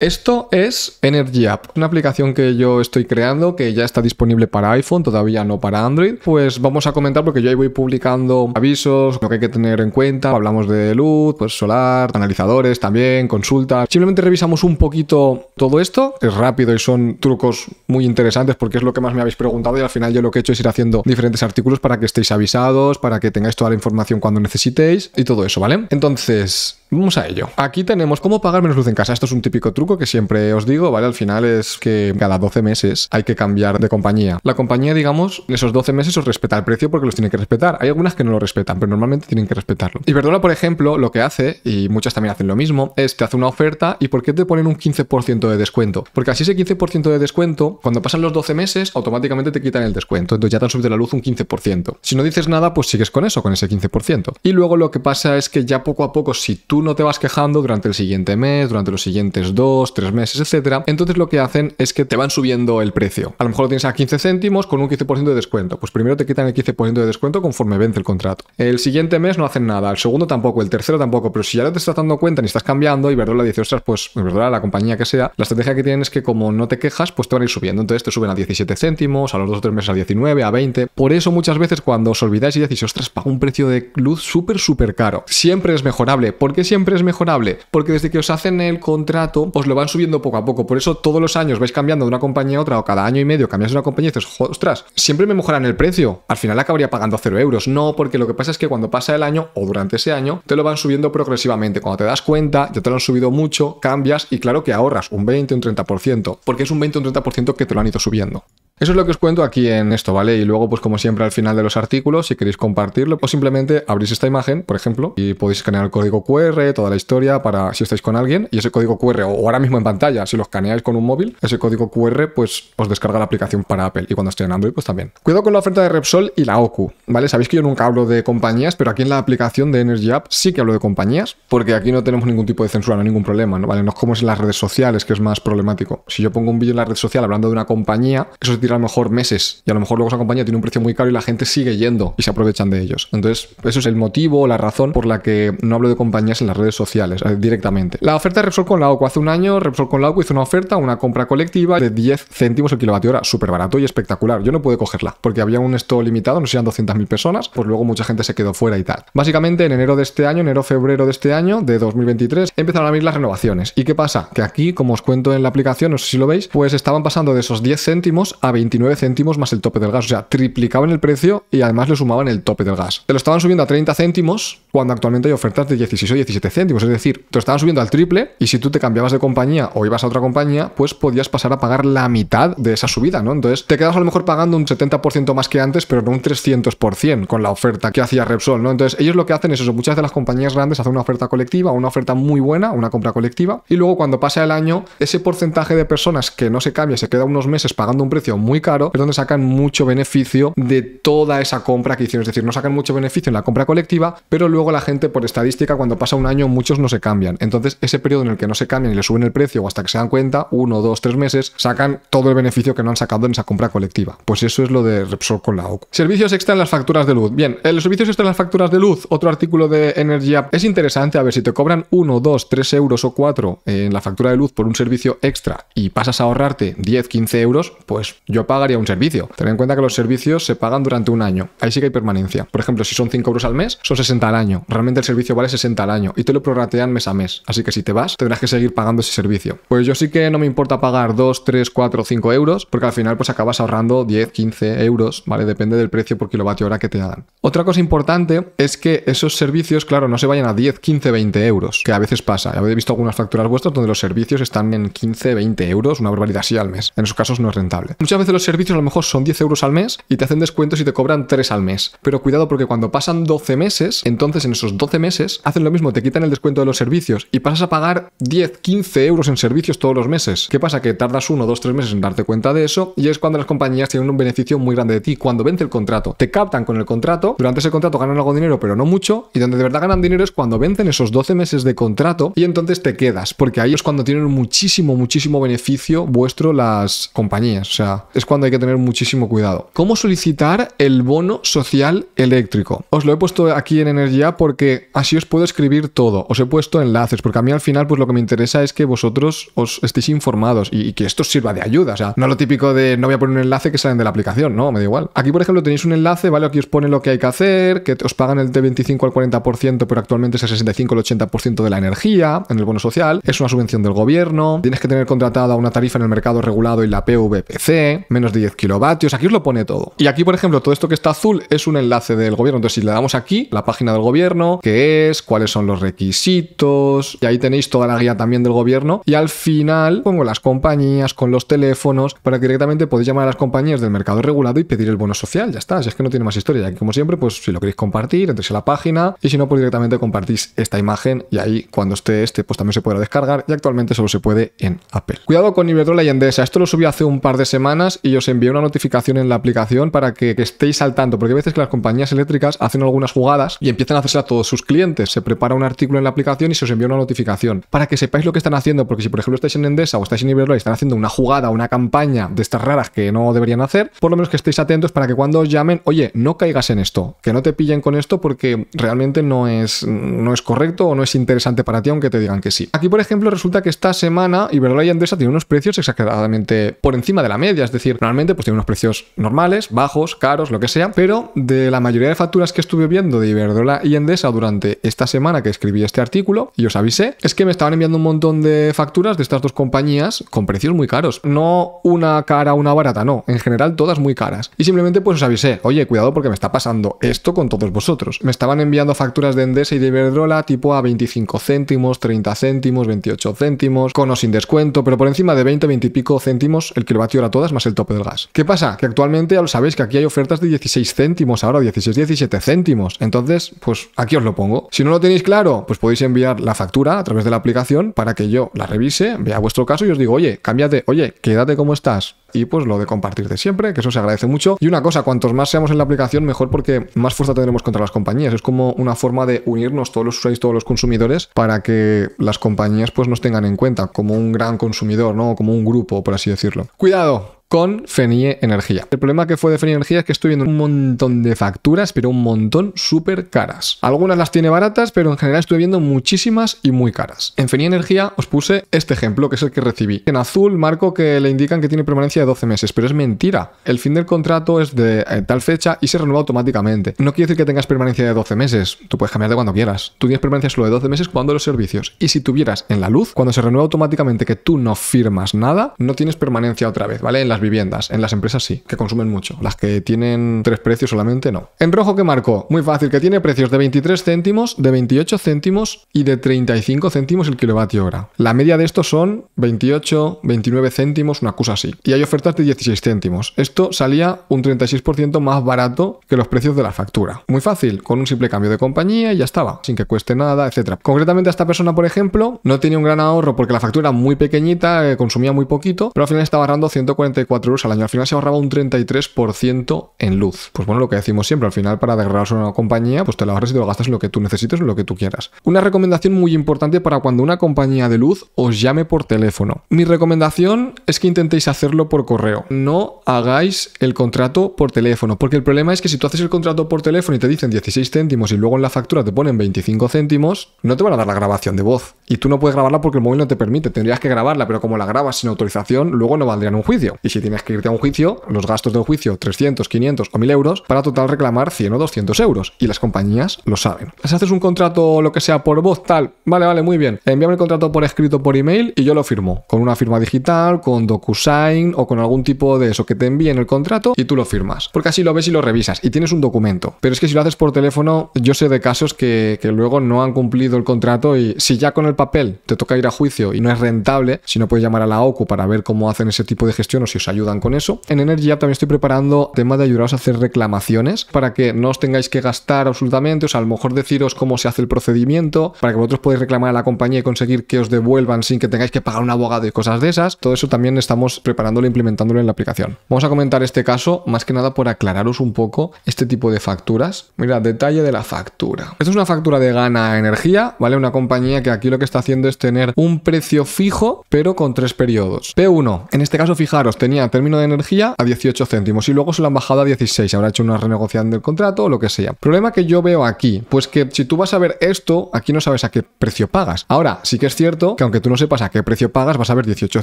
Esto es Energy App, una aplicación que yo estoy creando que ya está disponible para iPhone, todavía no para Android. Pues vamos a comentar porque yo ahí voy publicando avisos, lo que hay que tener en cuenta. Hablamos de luz, pues solar, analizadores también, consultas. Simplemente revisamos un poquito todo esto. Es rápido y son trucos muy interesantes porque es lo que más me habéis preguntado y al final yo lo que he hecho es ir haciendo diferentes artículos para que estéis avisados, para que tengáis toda la información cuando necesitéis y todo eso, ¿vale? Entonces, vamos a ello. Aquí tenemos cómo pagar menos luz en casa. Esto es un típico truco que siempre os digo, ¿vale? Al final es que cada 12 meses hay que cambiar de compañía. La compañía, digamos, esos 12 meses os respeta el precio porque los tiene que respetar. Hay algunas que no lo respetan, pero normalmente tienen que respetarlo. Y Verdura, por ejemplo, lo que hace, y muchas también hacen lo mismo, es te hace una oferta y ¿por qué te ponen un 15% de descuento? Porque así ese 15% de descuento, cuando pasan los 12 meses, automáticamente te quitan el descuento. Entonces ya te han subido la luz un 15%. Si no dices nada, pues sigues con eso, con ese 15%. Y luego lo que pasa es que ya poco a poco, si tú no te vas quejando durante el siguiente mes, durante los siguientes dos, tres meses, etcétera. Entonces lo que hacen es que te van subiendo el precio. A lo mejor lo tienes a 15 céntimos con un 15% de descuento. Pues primero te quitan el 15% de descuento conforme vence el contrato. El siguiente mes no hacen nada, el segundo tampoco, el tercero tampoco, pero si ya te estás dando cuenta ni estás cambiando y verdad dice, ostras, pues verdad la compañía que sea, la estrategia que tienen es que como no te quejas, pues te van a ir subiendo. Entonces te suben a 17 céntimos, a los dos o tres meses a 19, a 20. Por eso muchas veces cuando os olvidáis y decís, ostras, pago un precio de luz súper, súper caro. Siempre es mejorable. ¿Por qué siempre es mejorable? Porque desde que os hacen el contrato, os lo van subiendo poco a poco. Por eso todos los años vais cambiando de una compañía a otra o cada año y medio cambias de una compañía y dices, ostras, siempre me mejoran el precio. Al final acabaría pagando 0 euros. No, porque lo que pasa es que cuando pasa el año o durante ese año te lo van subiendo progresivamente. Cuando te das cuenta, ya te lo han subido mucho, cambias y claro que ahorras un 20, un 30%, porque es un 20, un 30% que te lo han ido subiendo. Eso es lo que os cuento aquí en esto, ¿vale? Y luego, pues como siempre, al final de los artículos, si queréis compartirlo, pues simplemente abrís esta imagen, por ejemplo, y podéis escanear el código QR, toda la historia, para si estáis con alguien, y ese código QR, o ahora mismo en pantalla, si lo escaneáis con un móvil, ese código QR, pues os descarga la aplicación para Apple, y cuando esté en Android, pues también. Cuidado con la oferta de Repsol y la Ocu, ¿vale? Sabéis que yo nunca hablo de compañías, pero aquí en la aplicación de Energy App sí que hablo de compañías, porque aquí no tenemos ningún tipo de censura, no hay ningún problema, ¿no? ¿Vale? No es como es en las redes sociales, que es más problemático. Si yo pongo un vídeo en la red social hablando de una compañía, eso a lo mejor meses y a lo mejor luego esa compañía tiene un precio muy caro y la gente sigue yendo y se aprovechan de ellos. Entonces, eso es el motivo, o la razón por la que no hablo de compañías en las redes sociales eh, directamente. La oferta de Repsol con la Oco. Hace un año Repsol con la OCU hizo una oferta, una compra colectiva de 10 céntimos el kilovatio hora, súper barato y espectacular. Yo no pude cogerla porque había un esto limitado, no sé si eran 200.000 personas, pues luego mucha gente se quedó fuera y tal. Básicamente en enero de este año, enero, febrero de este año, de 2023, empezaron a abrir las renovaciones. ¿Y qué pasa? Que aquí, como os cuento en la aplicación, no sé si lo veis, pues estaban pasando de esos 10 céntimos a 20 29 céntimos más el tope del gas. O sea, triplicaban el precio y además le sumaban el tope del gas. Te lo estaban subiendo a 30 céntimos cuando actualmente hay ofertas de 16 o 17 céntimos. Es decir, te estaban subiendo al triple y si tú te cambiabas de compañía o ibas a otra compañía, pues podías pasar a pagar la mitad de esa subida, ¿no? Entonces te quedas a lo mejor pagando un 70% más que antes, pero no un 300% con la oferta que hacía Repsol, ¿no? Entonces ellos lo que hacen es eso. Muchas de las compañías grandes hacen una oferta colectiva, una oferta muy buena, una compra colectiva, y luego cuando pasa el año, ese porcentaje de personas que no se cambia, se queda unos meses pagando un precio muy caro, es donde sacan mucho beneficio de toda esa compra que hicieron. Es decir, no sacan mucho beneficio en la compra colectiva, pero luego la gente, por estadística, cuando pasa un año, muchos no se cambian. Entonces, ese periodo en el que no se cambian y le suben el precio o hasta que se dan cuenta, uno, dos, tres meses, sacan todo el beneficio que no han sacado en esa compra colectiva. Pues eso es lo de Repsol con la OCU. Servicios extra en las facturas de luz. Bien, los servicios extra en las facturas de luz, otro artículo de energía Es interesante, a ver, si te cobran uno, dos, tres euros o cuatro en la factura de luz por un servicio extra y pasas a ahorrarte 10, 15 euros, pues yo pagaría un servicio. Ten en cuenta que los servicios se pagan durante un año. Ahí sí que hay permanencia. Por ejemplo, si son 5 euros al mes, son 60 al año. Realmente el servicio vale 60 al año y te lo prorratean mes a mes. Así que si te vas, tendrás que seguir pagando ese servicio. Pues yo sí que no me importa pagar 2, 3, 4, 5 euros, porque al final pues acabas ahorrando 10, 15 euros, ¿vale? Depende del precio por kilovatio hora que te hagan. Otra cosa importante es que esos servicios, claro, no se vayan a 10, 15, 20 euros, que a veces pasa. Ya habéis visto algunas facturas vuestras donde los servicios están en 15, 20 euros, una barbaridad así al mes. En esos casos no es rentable. Muchas veces los servicios a lo mejor son 10 euros al mes y te hacen descuentos y te cobran 3 al mes. Pero cuidado porque cuando pasan 12 meses, entonces en esos 12 meses, hacen lo mismo, te quitan el descuento de los servicios y pasas a pagar 10, 15 euros en servicios todos los meses. ¿Qué pasa? Que tardas uno, dos, tres meses en darte cuenta de eso y es cuando las compañías tienen un beneficio muy grande de ti. Cuando vence el contrato, te captan con el contrato, durante ese contrato ganan algo de dinero, pero no mucho, y donde de verdad ganan dinero es cuando venden esos 12 meses de contrato y entonces te quedas, porque ahí es cuando tienen muchísimo, muchísimo beneficio vuestro las compañías. O sea, es cuando hay que tener muchísimo cuidado. ¿Cómo solicitar el bono social eléctrico? Os lo he puesto aquí en Energía porque así os puedo escribir todo. Os he puesto enlaces, porque a mí al final pues lo que me interesa es que vosotros os estéis informados y, que esto os sirva de ayuda. O sea, no lo típico de no voy a poner un enlace que salen de la aplicación, no, me da igual. Aquí, por ejemplo, tenéis un enlace, ¿vale? Aquí os pone lo que hay que hacer, que os pagan el de 25 al 40%, pero actualmente es el 65 al 80% de la energía en el bono social. Es una subvención del gobierno. Tienes que tener contratada una tarifa en el mercado regulado y la PVPC, menos de 10 kilovatios. Aquí os lo pone todo. Y aquí, por ejemplo, todo esto que está azul es un enlace del gobierno. Entonces, si le damos aquí, la página del gobierno, qué es, cuáles son los requisitos, y ahí tenéis toda la guía también del gobierno. Y al final pongo las compañías con los teléfonos para que directamente podéis llamar a las compañías del mercado regulado y pedir el bono social. Ya está, si es que no tiene más historia. Y como siempre, pues si lo queréis compartir, entréis la página y si no, pues directamente compartís esta imagen y ahí cuando esté este, pues también se podrá descargar y actualmente solo se puede en Apple. Cuidado con Iberdrola y Endesa. Esto lo subí hace un par de semanas y os envié una notificación en la aplicación para que, estéis al tanto, porque a veces que las compañías eléctricas hacen algunas jugadas y empiezan a hacer a todos sus clientes. Se prepara un artículo en la aplicación y se os envía una notificación para que sepáis lo que están haciendo. Porque si, por ejemplo, estáis en Endesa o estáis en Iberdrola y están haciendo una jugada, una campaña de estas raras que no deberían hacer, por lo menos que estéis atentos para que cuando os llamen, oye, no caigas en esto, que no te pillen con esto porque realmente no es, no es correcto o no es interesante para ti, aunque te digan que sí. Aquí, por ejemplo, resulta que esta semana Iberdrola y Endesa tienen unos precios exageradamente por encima de la media. Es decir, normalmente pues tienen unos precios normales, bajos, caros, lo que sea, pero de la mayoría de facturas que estuve viendo de Iberdrola y Endesa durante esta semana que escribí este artículo, y os avisé, es que me estaban enviando un montón de facturas de estas dos compañías con precios muy caros. No una cara, una barata, no. En general todas muy caras. Y simplemente pues os avisé, oye, cuidado porque me está pasando esto con todos vosotros. Me estaban enviando facturas de Endesa y de Iberdrola tipo a 25 céntimos, 30 céntimos, 28 céntimos, con o sin descuento, pero por encima de 20, 20 y pico céntimos el kilovatio hora todas más el tope del gas. ¿Qué pasa? Que actualmente ya lo sabéis que aquí hay ofertas de 16 céntimos, ahora 16, 17 céntimos. Entonces, pues aquí os lo pongo. Si no lo tenéis claro, pues podéis enviar la factura a través de la aplicación para que yo la revise, vea vuestro caso y os digo, oye, cámbiate, oye, quédate como estás. Y pues lo de compartir de siempre, que eso se agradece mucho. Y una cosa, cuantos más seamos en la aplicación, mejor porque más fuerza tendremos contra las compañías. Es como una forma de unirnos todos los usuarios, todos los consumidores, para que las compañías pues nos tengan en cuenta como un gran consumidor, ¿no? Como un grupo, por así decirlo. Cuidado, con Fenie Energía. El problema que fue de Fenie Energía es que estoy viendo un montón de facturas, pero un montón súper caras. Algunas las tiene baratas, pero en general estoy viendo muchísimas y muy caras. En Fenie Energía os puse este ejemplo, que es el que recibí. En azul marco que le indican que tiene permanencia de 12 meses, pero es mentira. El fin del contrato es de eh, tal fecha y se renueva automáticamente. No quiere decir que tengas permanencia de 12 meses, tú puedes cambiarte cuando quieras. Tú tienes permanencia solo de 12 meses cuando los servicios. Y si tuvieras en la luz, cuando se renueva automáticamente que tú no firmas nada, no tienes permanencia otra vez, ¿vale? En viviendas, en las empresas sí, que consumen mucho. Las que tienen tres precios solamente no. En rojo que marcó, muy fácil, que tiene precios de 23 céntimos, de 28 céntimos y de 35 céntimos el kilovatio hora. La media de estos son 28, 29 céntimos, una cosa así. Y hay ofertas de 16 céntimos. Esto salía un 36% más barato que los precios de la factura. Muy fácil, con un simple cambio de compañía y ya estaba, sin que cueste nada, etcétera. Concretamente esta persona, por ejemplo, no tiene un gran ahorro porque la factura muy pequeñita, eh, consumía muy poquito, pero al final estaba ahorrando 144 4 euros al año. Al final se ahorraba un 33% en luz. Pues bueno, lo que decimos siempre, al final para a una compañía, pues te lo ahorras y te lo gastas en lo que tú necesites, en lo que tú quieras. Una recomendación muy importante para cuando una compañía de luz os llame por teléfono. Mi recomendación es que intentéis hacerlo por correo. No hagáis el contrato por teléfono, porque el problema es que si tú haces el contrato por teléfono y te dicen 16 céntimos y luego en la factura te ponen 25 céntimos, no te van a dar la grabación de voz. Y tú no puedes grabarla porque el móvil no te permite. Tendrías que grabarla, pero como la grabas sin autorización, luego no valdría en un juicio tienes que irte a un juicio, los gastos de juicio 300, 500 o 1000 euros para total reclamar 100 o 200 euros. Y las compañías lo saben. Si haces un contrato, lo que sea, por voz, tal, vale, vale, muy bien. Envíame el contrato por escrito, por email y yo lo firmo. Con una firma digital, con DocuSign o con algún tipo de eso que te envíen el contrato y tú lo firmas. Porque así lo ves y lo revisas y tienes un documento. Pero es que si lo haces por teléfono, yo sé de casos que, que luego no han cumplido el contrato y si ya con el papel te toca ir a juicio y no es rentable, si no puedes llamar a la OCU para ver cómo hacen ese tipo de gestión o si os ayudan con eso. En energía también estoy preparando tema de ayudaros a hacer reclamaciones para que no os tengáis que gastar absolutamente, o sea, a lo mejor deciros cómo se hace el procedimiento, para que vosotros podáis reclamar a la compañía y conseguir que os devuelvan sin que tengáis que pagar un abogado y cosas de esas. Todo eso también estamos preparándolo e implementándolo en la aplicación. Vamos a comentar este caso más que nada por aclararos un poco este tipo de facturas. Mira, detalle de la factura. Esto es una factura de gana energía, ¿vale? Una compañía que aquí lo que está haciendo es tener un precio fijo, pero con tres periodos. P1, en este caso fijaros, tenía a término de energía a 18 céntimos y luego se lo han bajado a 16, habrá hecho una renegociación del contrato o lo que sea. Problema que yo veo aquí, pues que si tú vas a ver esto, aquí no sabes a qué precio pagas. Ahora, sí que es cierto que aunque tú no sepas a qué precio pagas, vas a ver 18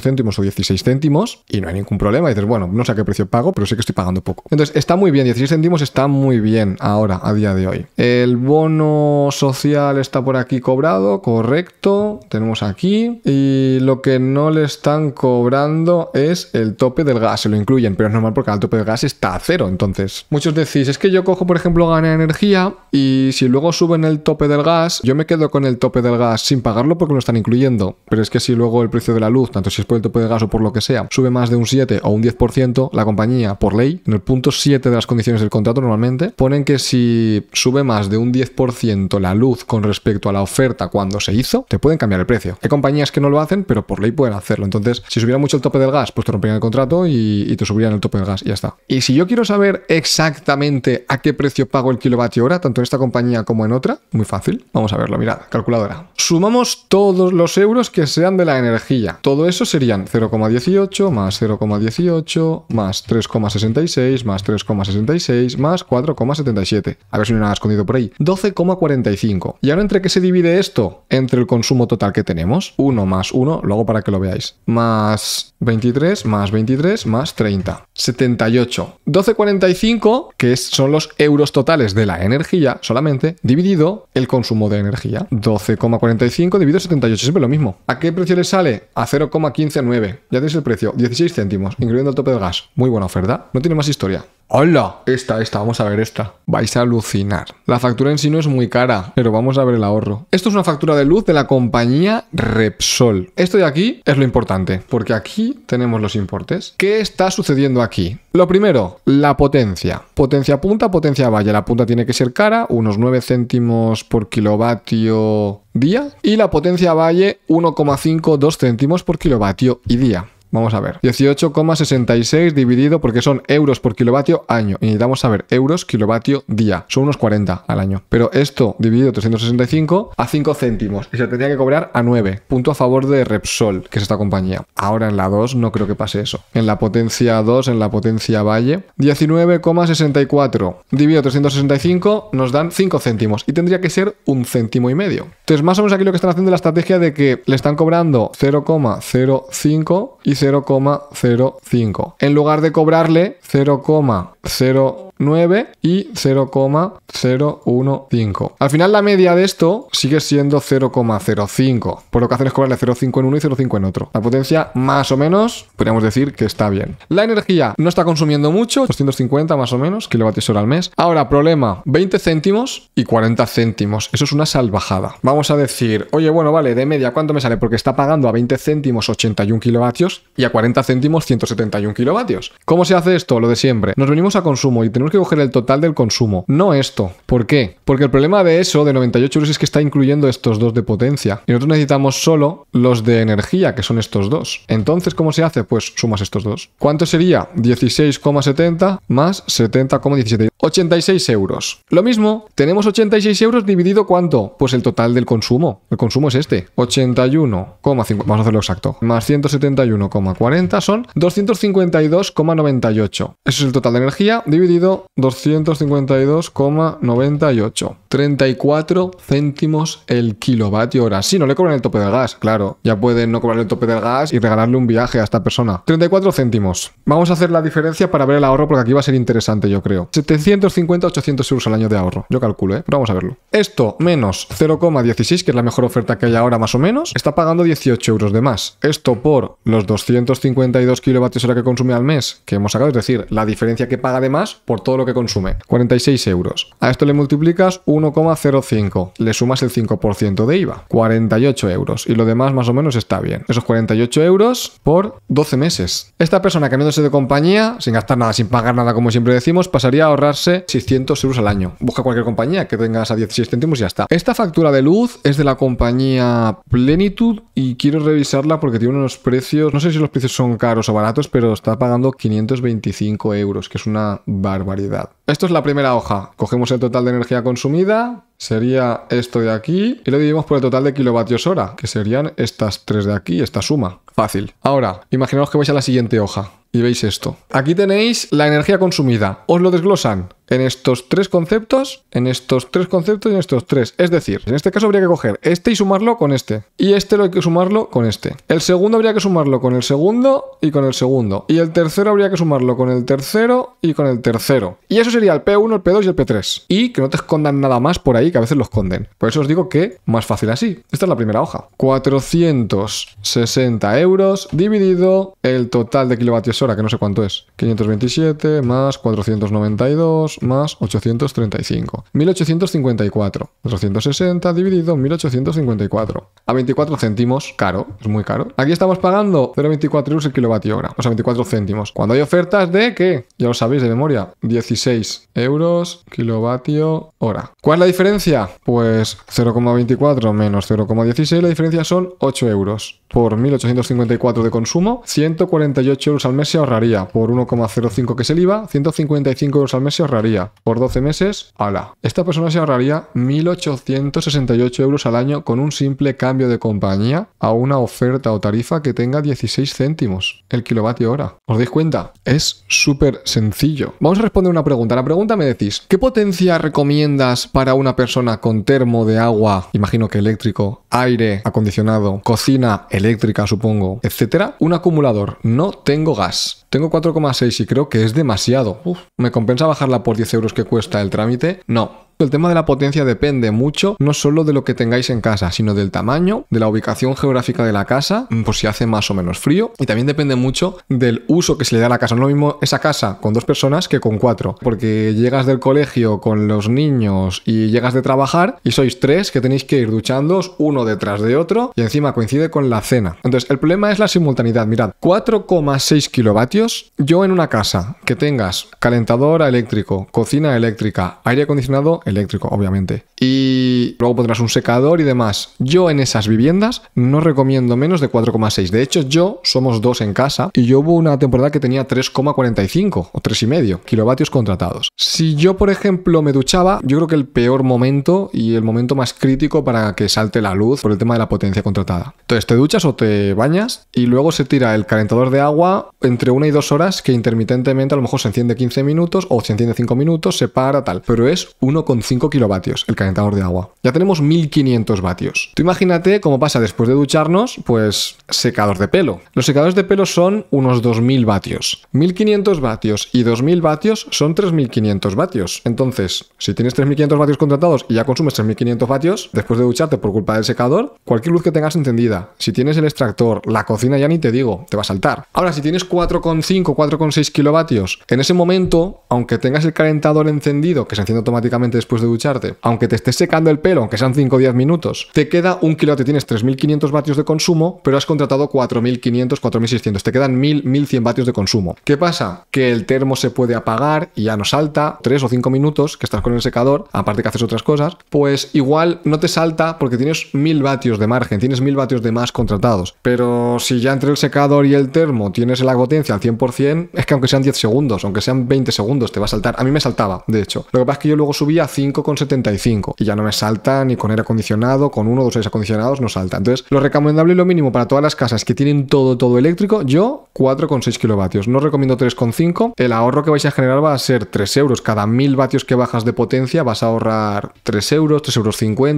céntimos o 16 céntimos y no hay ningún problema. Y dices, bueno, no sé a qué precio pago, pero sé que estoy pagando poco. Entonces, está muy bien, 16 céntimos está muy bien ahora, a día de hoy. El bono social está por aquí cobrado, correcto, tenemos aquí. Y lo que no le están cobrando es el top del gas, se lo incluyen, pero es normal porque el tope del gas está a cero. Entonces, muchos decís, es que yo cojo, por ejemplo, gana energía y si luego suben el tope del gas, yo me quedo con el tope del gas sin pagarlo porque lo están incluyendo. Pero es que si luego el precio de la luz, tanto si es por el tope del gas o por lo que sea, sube más de un 7 o un 10%, la compañía, por ley, en el punto 7 de las condiciones del contrato normalmente, ponen que si sube más de un 10% la luz con respecto a la oferta cuando se hizo, te pueden cambiar el precio. Hay compañías que no lo hacen, pero por ley pueden hacerlo. Entonces, si subiera mucho el tope del gas, pues te romperían el contrato y, y te subirían el tope del gas, Y ya está. Y si yo quiero saber exactamente a qué precio pago el kilovatio hora, tanto en esta compañía como en otra, muy fácil. Vamos a verlo, mirad, calculadora. Sumamos todos los euros que sean de la energía. Todo eso serían 0,18 más 0,18 más 3,66 más 3,66 más 4,77. A ver si no hay nada escondido por ahí. 12,45. ¿Y ahora entre qué se divide esto? Entre el consumo total que tenemos. 1 más 1, luego para que lo veáis. Más 23 más 23 más 30. 78. 12,45, que son los euros totales de la energía solamente, dividido el consumo de energía. 12,45 dividido 78, siempre lo mismo. ¿A qué precio le sale? A 0,159. Ya tenéis el precio, 16 céntimos, incluyendo el tope del gas. Muy buena oferta. No tiene más historia. ¡Hola! Esta, esta, vamos a ver esta. Vais a alucinar. La factura en sí no es muy cara, pero vamos a ver el ahorro. Esto es una factura de luz de la compañía Repsol. Esto de aquí es lo importante, porque aquí tenemos los importes. ¿Qué está sucediendo aquí? Lo primero, la potencia. Potencia punta, potencia valle. La punta tiene que ser cara, unos 9 céntimos por kilovatio día. Y la potencia valle, 1,52 céntimos por kilovatio y día. Vamos a ver. 18,66 dividido porque son euros por kilovatio año. Y necesitamos saber euros kilovatio día. Son unos 40 al año. Pero esto dividido 365 a 5 céntimos. Y se tendría que cobrar a 9. Punto a favor de Repsol, que es esta compañía. Ahora en la 2 no creo que pase eso. En la potencia 2, en la potencia Valle. 19,64 dividido 365 nos dan 5 céntimos. Y tendría que ser un céntimo y medio. Entonces más o menos aquí lo que están haciendo la estrategia de que le están cobrando 0,05 y se 0,05. En lugar de cobrarle 0,09 y 0,015. Al final la media de esto sigue siendo 0,05. Por lo que hacen es cobrarle 0,5 en uno y 0,5 en otro. La potencia más o menos podríamos decir que está bien. La energía no está consumiendo mucho, 250 más o menos kilovatios hora al mes. Ahora, problema, 20 céntimos y 40 céntimos. Eso es una salvajada. Vamos a decir, oye, bueno, vale, de media, ¿cuánto me sale? Porque está pagando a 20 céntimos 81 kilovatios y a 40 céntimos 171 kilovatios. ¿Cómo se hace esto? Lo de siempre. Nos venimos a consumo y tenemos que coger el total del consumo. No esto. ¿Por qué? Porque el problema de eso, de 98 euros, es que está incluyendo estos dos de potencia. Y nosotros necesitamos solo los de energía, que son estos dos. Entonces, ¿cómo se hace? Pues sumas estos dos. ¿Cuánto sería? 16,70 más 70,17. 86 euros. Lo mismo, tenemos 86 euros dividido cuánto? Pues el total del consumo. El consumo es este. 81,5. Vamos a hacerlo exacto. Más 171,5. 40 son 252,98. Eso es el total de energía dividido 252,98. 34 céntimos el kilovatio hora. Si sí, no le cobran el tope del gas, claro. Ya pueden no cobrar el tope del gas y regalarle un viaje a esta persona. 34 céntimos. Vamos a hacer la diferencia para ver el ahorro porque aquí va a ser interesante, yo creo. 750-800 euros al año de ahorro. Yo calculo, Pero ¿eh? vamos a verlo. Esto menos 0,16, que es la mejor oferta que hay ahora más o menos, está pagando 18 euros de más. Esto por los 200 252 kilovatios hora que consume al mes que hemos sacado, es decir, la diferencia que paga de más por todo lo que consume, 46 euros. A esto le multiplicas 1,05, le sumas el 5% de IVA, 48 euros, y lo demás más o menos está bien. Esos 48 euros por 12 meses. Esta persona cambiándose de compañía, sin gastar nada, sin pagar nada, como siempre decimos, pasaría a ahorrarse 600 euros al año. Busca cualquier compañía que tengas a 16 céntimos y ya está. Esta factura de luz es de la compañía Plenitud y quiero revisarla porque tiene unos precios, no sé si lo los precios son caros o baratos, pero está pagando 525 euros, que es una barbaridad. Esto es la primera hoja. Cogemos el total de energía consumida, sería esto de aquí, y lo dividimos por el total de kilovatios hora, que serían estas tres de aquí, esta suma. Fácil. Ahora, imaginaos que vais a la siguiente hoja y veis esto. Aquí tenéis la energía consumida. Os lo desglosan en estos tres conceptos, en estos tres conceptos y en estos tres. Es decir, en este caso habría que coger este y sumarlo con este. Y este lo hay que sumarlo con este. El segundo habría que sumarlo con el segundo y con el segundo. Y el tercero habría que sumarlo con el tercero y con el tercero. Y eso sería el P1, el P2 y el P3. Y que no te escondan nada más por ahí, que a veces lo esconden. Por eso os digo que más fácil así. Esta es la primera hoja. 460 euros dividido el total de kilovatios hora, que no sé cuánto es. 527 más 492 más 835. 1854. 460 dividido 1854. A 24 céntimos, caro, es muy caro. Aquí estamos pagando 0,24 euros el kilovatio hora, o sea, 24 céntimos. Cuando hay ofertas de, que Ya lo sabéis de memoria, 16 euros kilovatio hora. ¿Cuál es la diferencia? Pues 0,24 menos 0,16, la diferencia son 8 euros por 1.854 de consumo, 148 euros al mes se ahorraría, por 1,05 que es el IVA, 155 euros al mes se ahorraría, por 12 meses, ¡hala! Esta persona se ahorraría 1.868 euros al año con un simple cambio de compañía a una oferta o tarifa que tenga 16 céntimos el kilovatio hora. ¿Os dais cuenta? Es súper sencillo. Vamos a responder una pregunta. La pregunta me decís, ¿qué potencia recomiendas para una persona con termo de agua, imagino que eléctrico, aire acondicionado, cocina, eléctrica, supongo, etcétera. Un acumulador, no tengo gas. Tengo 4,6 y creo que es demasiado. ¿Me compensa bajarla por 10 euros que cuesta el trámite? No, el tema de la potencia depende mucho no solo de lo que tengáis en casa, sino del tamaño, de la ubicación geográfica de la casa, mm, por si hace más o menos frío, y también depende mucho del uso que se le da a la casa. No es lo mismo esa casa con dos personas que con cuatro, porque llegas del colegio con los niños y llegas de trabajar y sois tres que tenéis que ir duchándos uno detrás de otro y encima coincide con la cena. Entonces, el problema es la simultaneidad. Mirad, 4,6 kilovatios. Yo en una casa que tengas calentador eléctrico, cocina eléctrica, aire acondicionado eléctrico, obviamente. Y luego pondrás un secador y demás. Yo en esas viviendas no recomiendo menos de 4,6. De hecho, yo somos dos en casa y yo hubo una temporada que tenía 3,45 o 3,5 kilovatios contratados. Si yo, por ejemplo, me duchaba, yo creo que el peor momento y el momento más crítico para que salte la luz por el tema de la potencia contratada. Entonces, te duchas o te bañas y luego se tira el calentador de agua entre una y dos horas que intermitentemente a lo mejor se enciende 15 minutos o se enciende 5 minutos, se para, tal. Pero es uno con 5 kilovatios el calentador de agua. Ya tenemos 1500 vatios. Tú imagínate cómo pasa después de ducharnos, pues secador de pelo. Los secadores de pelo son unos 2000 vatios. 1500 vatios y 2000 vatios son 3500 vatios. Entonces, si tienes 3500 vatios contratados y ya consumes 3500 vatios, después de ducharte por culpa del secador, cualquier luz que tengas encendida, si tienes el extractor, la cocina ya ni te digo, te va a saltar. Ahora, si tienes 4,5, 4,6 kilovatios, en ese momento, aunque tengas el calentador encendido, que se enciende automáticamente después de ducharte, aunque te estés secando el pelo, aunque sean 5 o 10 minutos, te queda un te tienes 3.500 vatios de consumo, pero has contratado 4.500, 4.600, te quedan 1.000, 1.100 vatios de consumo. ¿Qué pasa? Que el termo se puede apagar y ya no salta 3 o 5 minutos que estás con el secador, aparte que haces otras cosas, pues igual no te salta porque tienes 1.000 vatios de margen, tienes 1.000 vatios de más contratados. Pero si ya entre el secador y el termo tienes la potencia al 100%, es que aunque sean 10 segundos, aunque sean 20 segundos, te va a saltar. A mí me saltaba, de hecho. Lo que pasa es que yo luego subía 5,75 y ya no me salta ni con aire acondicionado, con uno o dos acondicionados no salta. Entonces, lo recomendable y lo mínimo para todas las casas que tienen todo, todo eléctrico, yo 4,6 kilovatios. No recomiendo 3,5. El ahorro que vais a generar va a ser 3 euros. Cada 1000 vatios que bajas de potencia vas a ahorrar 3 euros, 3,50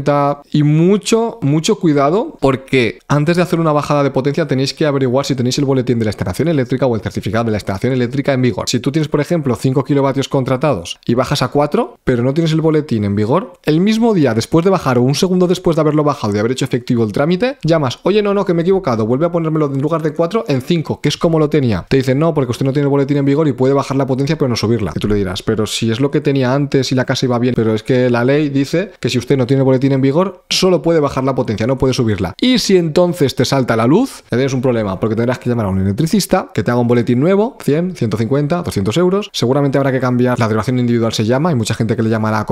euros Y mucho, mucho cuidado porque antes de hacer una bajada de potencia tenéis que averiguar si tenéis el boletín de la instalación eléctrica o el certificado de la instalación eléctrica en vigor. Si tú tienes, por ejemplo, 5 kilovatios contratados y bajas a 4, pero no tienes el boletín boletín en vigor, el mismo día después de bajar o un segundo después de haberlo bajado de haber hecho efectivo el trámite, llamas, oye, no, no, que me he equivocado, vuelve a ponérmelo en lugar de 4 en 5, que es como lo tenía. Te dicen, no, porque usted no tiene boletín en vigor y puede bajar la potencia pero no subirla. Y tú le dirás, pero si es lo que tenía antes y la casa iba bien, pero es que la ley dice que si usted no tiene boletín en vigor, solo puede bajar la potencia, no puede subirla. Y si entonces te salta la luz, tienes un problema, porque tendrás que llamar a un electricista que te haga un boletín nuevo, 100, 150, 200 euros. Seguramente habrá que cambiar la duración individual, se llama, hay mucha gente que le llama a la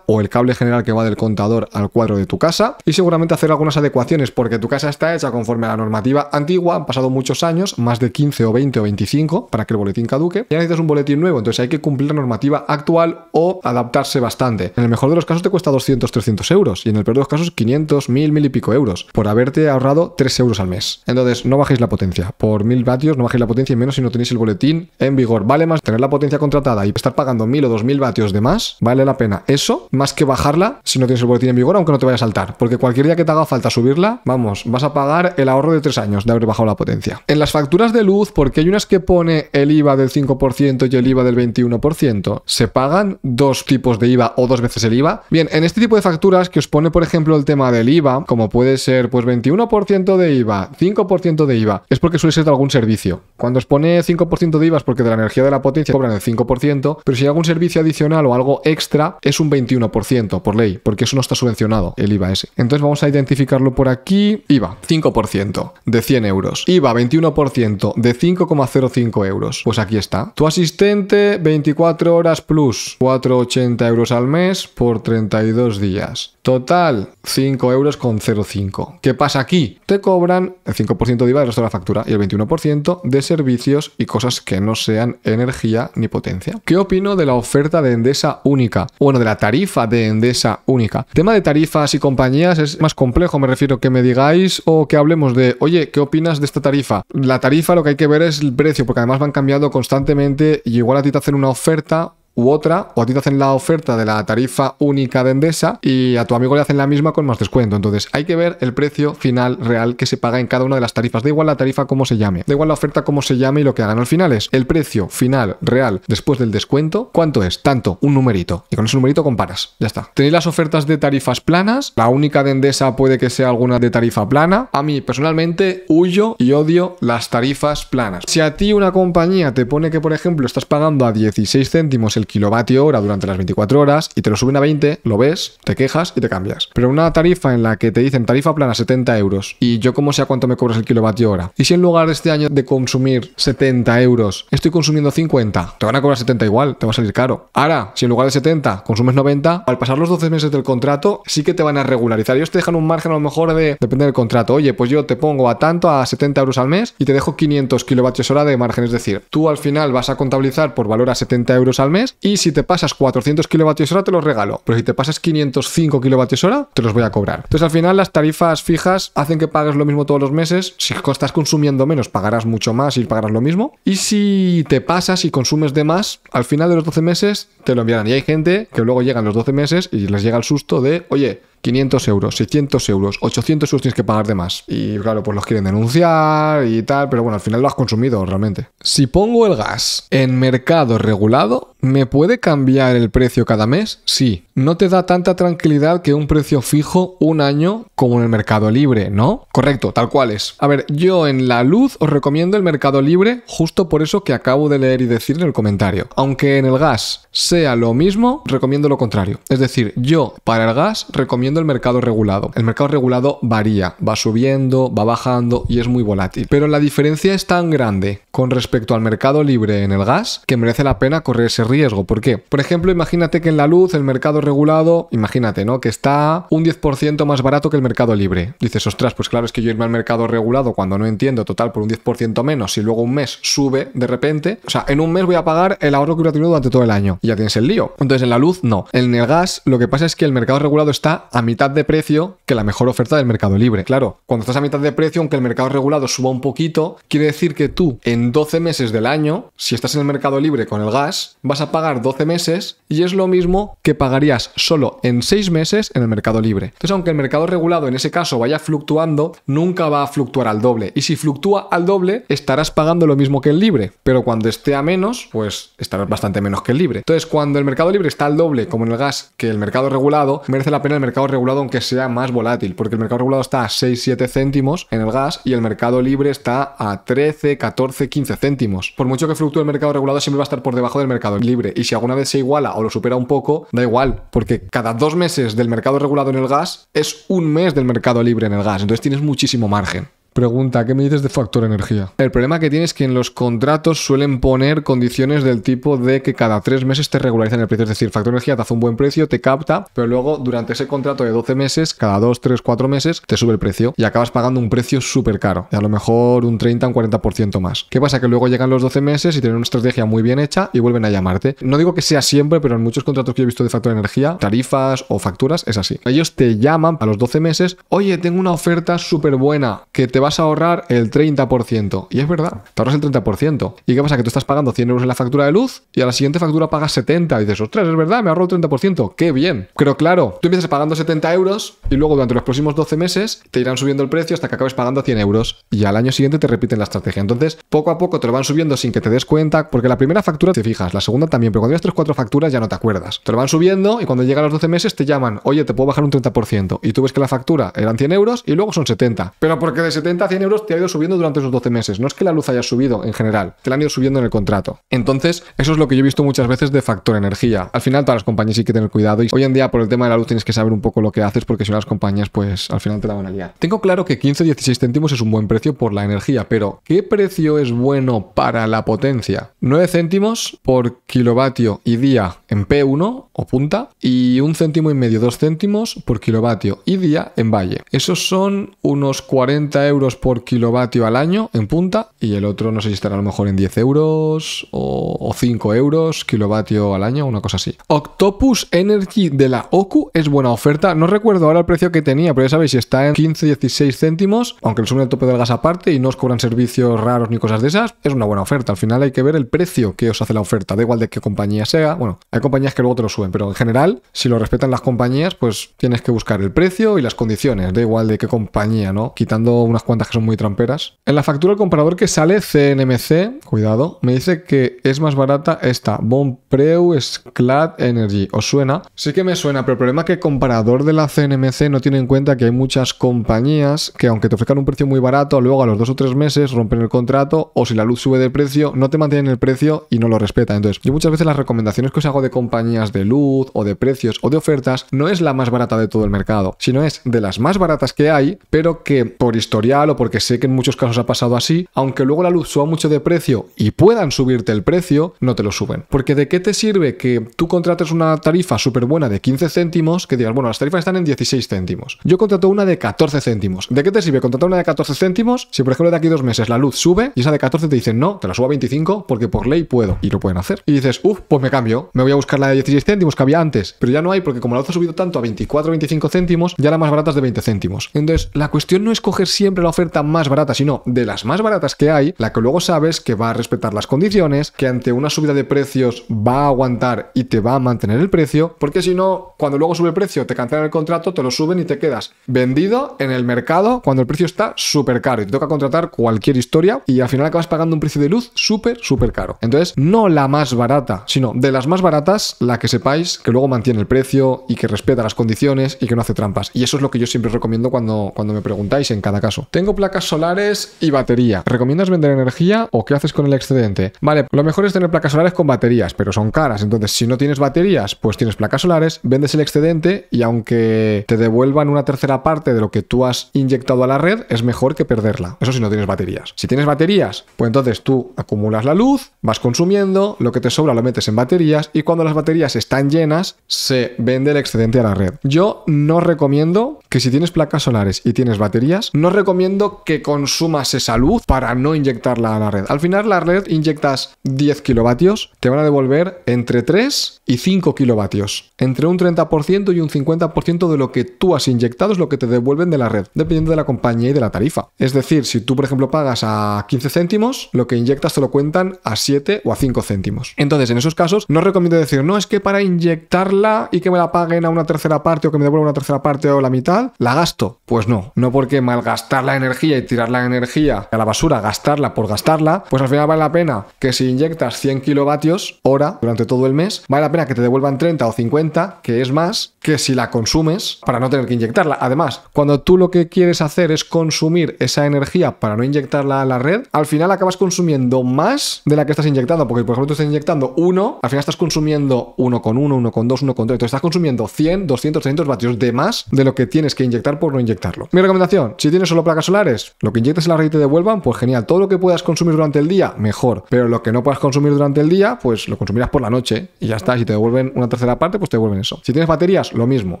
o el cable general que va del contador al cuadro de tu casa y seguramente hacer algunas adecuaciones porque tu casa está hecha conforme a la normativa antigua, han pasado muchos años, más de 15 o 20 o 25 para que el boletín caduque, ya necesitas un boletín nuevo, entonces hay que cumplir la normativa actual o adaptarse bastante. En el mejor de los casos te cuesta 200, 300 euros y en el peor de los casos 500, 1000, 1000 y pico euros por haberte ahorrado 3 euros al mes. Entonces no bajéis la potencia, por 1000 vatios no bajéis la potencia y menos si no tenéis el boletín en vigor. Vale más tener la potencia contratada y estar pagando 1000 o 2000 vatios de más, vale la pena eso, más que bajarla si no tienes el boletín en vigor, aunque no te vaya a saltar. Porque cualquier día que te haga falta subirla, vamos, vas a pagar el ahorro de tres años de haber bajado la potencia. En las facturas de luz, porque hay unas que pone el IVA del 5% y el IVA del 21%, se pagan dos tipos de IVA o dos veces el IVA. Bien, en este tipo de facturas que os pone, por ejemplo, el tema del IVA, como puede ser pues 21% de IVA, 5% de IVA, es porque suele ser de algún servicio. Cuando os pone 5% de IVA es porque de la energía de la potencia cobran el 5%, pero si hay algún servicio adicional o algo extra, es un 21% por ley, porque eso no está subvencionado, el IVA ese. Entonces vamos a identificarlo por aquí. IVA, 5% de 100 euros. IVA, 21% de 5,05 euros. Pues aquí está. Tu asistente, 24 horas plus 4,80 euros al mes por 32 días. Total, 5 euros con 0,5. ¿Qué pasa aquí? Te cobran el 5% de IVA de la factura y el 21% de servicios y cosas que no sean energía ni potencia. ¿Qué opino de la oferta de Endesa única? Bueno, de la tarifa de Endesa única. tema de tarifas y compañías es más complejo, me refiero que me digáis o que hablemos de, oye, ¿qué opinas de esta tarifa? La tarifa lo que hay que ver es el precio, porque además van cambiando constantemente y igual a ti te hacen una oferta u otra, o a ti te hacen la oferta de la tarifa única de Endesa y a tu amigo le hacen la misma con más descuento. Entonces hay que ver el precio final real que se paga en cada una de las tarifas. Da igual la tarifa como se llame, da igual la oferta como se llame y lo que hagan al final es el precio final real después del descuento. ¿Cuánto es? Tanto, un numerito. Y con ese numerito comparas. Ya está. Tenéis las ofertas de tarifas planas. La única de Endesa puede que sea alguna de tarifa plana. A mí personalmente huyo y odio las tarifas planas. Si a ti una compañía te pone que, por ejemplo, estás pagando a 16 céntimos el el kilovatio hora durante las 24 horas y te lo suben a 20, lo ves, te quejas y te cambias. Pero una tarifa en la que te dicen tarifa plana 70 euros y yo como sea cuánto me cobras el kilovatio hora. Y si en lugar de este año de consumir 70 euros, estoy consumiendo 50, te van a cobrar 70 igual, te va a salir caro. Ahora, si en lugar de 70 consumes 90, al pasar los 12 meses del contrato, sí que te van a regularizar. Ellos te dejan un margen a lo mejor de, depende del contrato, oye, pues yo te pongo a tanto, a 70 euros al mes y te dejo 500 kilovatios hora de margen. Es decir, tú al final vas a contabilizar por valor a 70 euros al mes y si te pasas 400 hora te los regalo, pero si te pasas 505 hora te los voy a cobrar. Entonces al final las tarifas fijas hacen que pagues lo mismo todos los meses, si estás consumiendo menos pagarás mucho más y pagarás lo mismo y si te pasas y consumes de más, al final de los 12 meses te lo enviarán y hay gente que luego llegan los 12 meses y les llega el susto de, oye, 500 euros, 600 euros, 800 euros tienes que pagar de más. Y claro, pues los quieren denunciar y tal, pero bueno, al final lo has consumido realmente. Si pongo el gas en mercado regulado, ¿me puede cambiar el precio cada mes? Sí. No te da tanta tranquilidad que un precio fijo un año como en el mercado libre, ¿no? Correcto, tal cual es. A ver, yo en la luz os recomiendo el mercado libre justo por eso que acabo de leer y decir en el comentario. Aunque en el gas sea lo mismo, recomiendo lo contrario. Es decir, yo para el gas recomiendo el mercado regulado. El mercado regulado varía, va subiendo, va bajando y es muy volátil. Pero la diferencia es tan grande con respecto al mercado libre en el gas que merece la pena correr ese riesgo. ¿Por qué? Por ejemplo, imagínate que en la luz el mercado regulado, imagínate, ¿no? Que está un 10% más barato que el mercado libre. Dices, ostras, pues claro, es que yo irme al mercado regulado cuando no entiendo, total, por un 10% menos, y luego un mes sube de repente, o sea, en un mes voy a pagar el ahorro que hubiera tenido durante todo el año. Y ya tienes el lío. Entonces, en la luz, no. En el gas, lo que pasa es que el mercado regulado está a mitad de precio que la mejor oferta del mercado libre. Claro, cuando estás a mitad de precio, aunque el mercado regulado suba un poquito, quiere decir que tú en 12 meses del año, si estás en el mercado libre con el gas, vas a pagar 12 meses y es lo mismo que pagarías solo en 6 meses en el mercado libre. Entonces, aunque el mercado regulado en ese caso vaya fluctuando, nunca va a fluctuar al doble. Y si fluctúa al doble, estarás pagando lo mismo que el libre. Pero cuando esté a menos, pues estarás bastante menos que el libre. Entonces, cuando el mercado libre está al doble, como en el gas, que el mercado regulado, merece la pena el mercado regulado, aunque sea más volátil, porque el mercado regulado está a 6-7 céntimos en el gas y el mercado libre está a 13, 14, 15 céntimos. Por mucho que fluctúe el mercado regulado, siempre va a estar por debajo del mercado libre. Y si alguna vez se iguala o lo supera un poco, da igual, porque cada dos meses del mercado regulado en el gas es un mes del mercado libre en el gas. Entonces tienes muchísimo margen. Pregunta, ¿qué me dices de factor energía? El problema que tienes es que en los contratos suelen poner condiciones del tipo de que cada tres meses te regularizan el precio. Es decir, factor energía te hace un buen precio, te capta, pero luego durante ese contrato de 12 meses, cada 2, 3, 4 meses, te sube el precio y acabas pagando un precio súper caro. A lo mejor un 30, un 40% más. ¿Qué pasa? Que luego llegan los 12 meses y tienen una estrategia muy bien hecha y vuelven a llamarte. No digo que sea siempre, pero en muchos contratos que yo he visto de factor energía, tarifas o facturas, es así. Ellos te llaman a los 12 meses, oye, tengo una oferta súper buena que te vas a ahorrar el 30%. Y es verdad, te ahorras el 30%. ¿Y qué pasa? Que tú estás pagando 100 euros en la factura de luz y a la siguiente factura pagas 70. Y dices, ostras, es verdad, me ahorro el 30%. ¡Qué bien! Pero claro, tú empiezas pagando 70 euros y luego durante los próximos 12 meses te irán subiendo el precio hasta que acabes pagando 100 euros. Y al año siguiente te repiten la estrategia. Entonces, poco a poco te lo van subiendo sin que te des cuenta, porque la primera factura te fijas, la segunda también, pero cuando llevas 3 4 facturas ya no te acuerdas. Te lo van subiendo y cuando llegan los 12 meses te llaman, oye, te puedo bajar un 30%. Y tú ves que la factura eran 100 euros y luego son 70. Pero porque de 70 a 100 euros te ha ido subiendo durante esos 12 meses. No es que la luz haya subido en general, te la han ido subiendo en el contrato. Entonces, eso es lo que yo he visto muchas veces de factor energía. Al final, todas las compañías hay que tener cuidado y hoy en día por el tema de la luz tienes que saber un poco lo que haces porque si no las compañías pues al final te la van a liar. Tengo claro que 15-16 céntimos es un buen precio por la energía, pero ¿qué precio es bueno para la potencia? 9 céntimos por kilovatio y día en P1 o punta y un céntimo y medio, 2 céntimos por kilovatio y día en valle. Esos son unos 40 euros por kilovatio al año en punta y el otro no sé si estará a lo mejor en 10 euros o, 5 euros kilovatio al año, una cosa así. Octopus Energy de la Ocu es buena oferta. No recuerdo ahora el precio que tenía, pero ya sabéis, si está en 15, 16 céntimos, aunque le suben el tope del gas aparte y no os cobran servicios raros ni cosas de esas. Es una buena oferta. Al final hay que ver el precio que os hace la oferta. Da igual de qué compañía sea. Bueno, hay compañías que luego te lo suben, pero en general, si lo respetan las compañías, pues tienes que buscar el precio y las condiciones. Da igual de qué compañía, ¿no? Quitando unas cuantas que son muy tramperas. En la factura el comparador que sale CNMC, cuidado, me dice que es más barata esta, Bonpreu Sclad Energy. ¿Os suena? Sí que me suena, pero el problema es que el comparador de la CNMC no tiene en cuenta que hay muchas compañías que aunque te ofrezcan un precio muy barato, luego a los dos o tres meses rompen el contrato o si la luz sube de precio, no te mantienen el precio y no lo respetan. Entonces, yo muchas veces las recomendaciones que os hago de compañías de luz o de precios o de ofertas no es la más barata de todo el mercado, sino es de las más baratas que hay, pero que por historial porque sé que en muchos casos ha pasado así, aunque luego la luz suba mucho de precio y puedan subirte el precio, no te lo suben. Porque de qué te sirve que tú contrates una tarifa súper buena de 15 céntimos, que digas, bueno, las tarifas están en 16 céntimos. Yo contrato una de 14 céntimos. ¿De qué te sirve contratar una de 14 céntimos si, por ejemplo, de aquí dos meses la luz sube y esa de 14 te dicen, no, te la subo a 25 porque por ley puedo y lo pueden hacer? Y dices, uff, pues me cambio, me voy a buscar la de 16 céntimos que había antes, pero ya no hay porque como la luz ha subido tanto a 24 25 céntimos, ya la más barata es de 20 céntimos. Entonces, la cuestión no es coger siempre la oferta más barata, sino de las más baratas que hay, la que luego sabes que va a respetar las condiciones, que ante una subida de precios va a aguantar y te va a mantener el precio, porque si no, cuando luego sube el precio, te cancelan el contrato, te lo suben y te quedas vendido en el mercado cuando el precio está súper caro y te toca contratar cualquier historia y al final acabas pagando un precio de luz súper, súper caro. Entonces, no la más barata, sino de las más baratas, la que sepáis que luego mantiene el precio y que respeta las condiciones y que no hace trampas. Y eso es lo que yo siempre recomiendo cuando, cuando me preguntáis en cada caso. Tengo placas solares y batería. ¿Recomiendas vender energía o qué haces con el excedente? Vale, lo mejor es tener placas solares con baterías, pero son caras. Entonces, si no tienes baterías, pues tienes placas solares, vendes el excedente y aunque te devuelvan una tercera parte de lo que tú has inyectado a la red, es mejor que perderla. Eso si no tienes baterías. Si tienes baterías, pues entonces tú acumulas la luz, vas consumiendo, lo que te sobra lo metes en baterías y cuando las baterías están llenas, se vende el excedente a la red. Yo no recomiendo que si tienes placas solares y tienes baterías, no recomiendo que consumas esa luz para no inyectarla a la red. Al final la red inyectas 10 kilovatios, te van a devolver entre 3 y 5 kilovatios. Entre un 30% y un 50% de lo que tú has inyectado es lo que te devuelven de la red, dependiendo de la compañía y de la tarifa. Es decir, si tú, por ejemplo, pagas a 15 céntimos, lo que inyectas te lo cuentan a 7 o a 5 céntimos. Entonces, en esos casos, no recomiendo decir, no, es que para inyectarla y que me la paguen a una tercera parte o que me devuelvan una tercera parte o la mitad, la gasto. Pues no, no porque malgastar la energía y tirar la energía a la basura, gastarla por gastarla, pues al final vale la pena que si inyectas 100 kilovatios hora durante todo el mes, vale la pena que te devuelvan 30 o 50, que es más que si la consumes para no tener que inyectarla. Además, cuando tú lo que quieres hacer es consumir esa energía para no inyectarla a la red, al final acabas consumiendo más de la que estás inyectando, porque por ejemplo tú estás inyectando 1, al final estás consumiendo 1 con 1, 1 con 2, 1 con 3, entonces estás consumiendo 100, 200, 300 vatios de más de lo que tienes que inyectar por no inyectarlo. Mi recomendación, si tienes solo placas solares, lo que inyectes en la red y te devuelvan, pues genial, todo lo que puedas consumir durante el día, mejor, pero lo que no puedas consumir durante el día, pues lo consumirás por la noche y ya está, si devuelven una tercera parte, pues te devuelven eso. Si tienes baterías, lo mismo.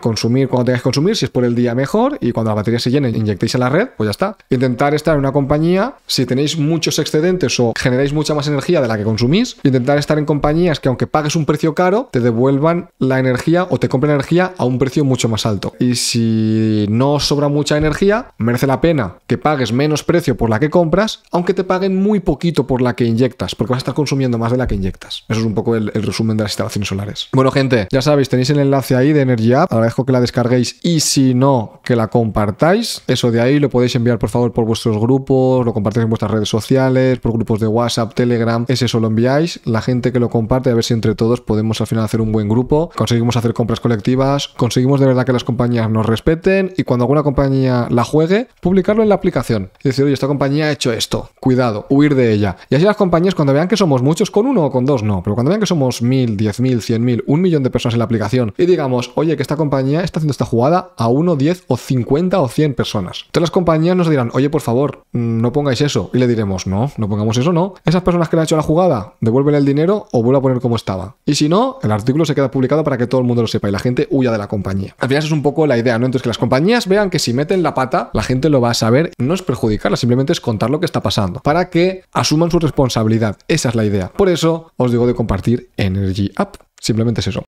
Consumir cuando tengas que consumir, si es por el día mejor, y cuando las baterías se llenen, inyectéis a la red, pues ya está. Intentar estar en una compañía, si tenéis muchos excedentes o generáis mucha más energía de la que consumís, intentar estar en compañías que aunque pagues un precio caro, te devuelvan la energía o te compren energía a un precio mucho más alto. Y si no sobra mucha energía, merece la pena que pagues menos precio por la que compras, aunque te paguen muy poquito por la que inyectas, porque vas a estar consumiendo más de la que inyectas. Eso es un poco el, el resumen de las instalaciones bueno, gente, ya sabéis, tenéis el enlace ahí de Energy App. dejo que la descarguéis y si no, que la compartáis. Eso de ahí lo podéis enviar por favor por vuestros grupos, lo compartáis en vuestras redes sociales, por grupos de WhatsApp, Telegram, ese lo enviáis. La gente que lo comparte, a ver si entre todos podemos al final hacer un buen grupo, conseguimos hacer compras colectivas, conseguimos de verdad que las compañías nos respeten y cuando alguna compañía la juegue, publicarlo en la aplicación. Y decir, oye, esta compañía ha hecho esto, cuidado, huir de ella. Y así las compañías cuando vean que somos muchos, con uno o con dos no, pero cuando vean que somos mil, diez mil, cien mil, un millón de personas en la aplicación y digamos, oye, que esta compañía está haciendo esta jugada a uno, diez o 50 o 100 personas. Entonces las compañías nos dirán, oye, por favor, mm, no pongáis eso. Y le diremos, no, no pongamos eso, no. Esas personas que le han hecho la jugada, devuélvele el dinero o vuelve a poner como estaba. Y si no, el artículo se queda publicado para que todo el mundo lo sepa y la gente huya de la compañía. Al final esa es un poco la idea, ¿no? Entonces que las compañías vean que si meten la pata, la gente lo va a saber. No es perjudicarla, simplemente es contar lo que está pasando. Para que asuman su responsabilidad. Esa es la idea. Por eso os digo de compartir Energy App. Simplemente es eso.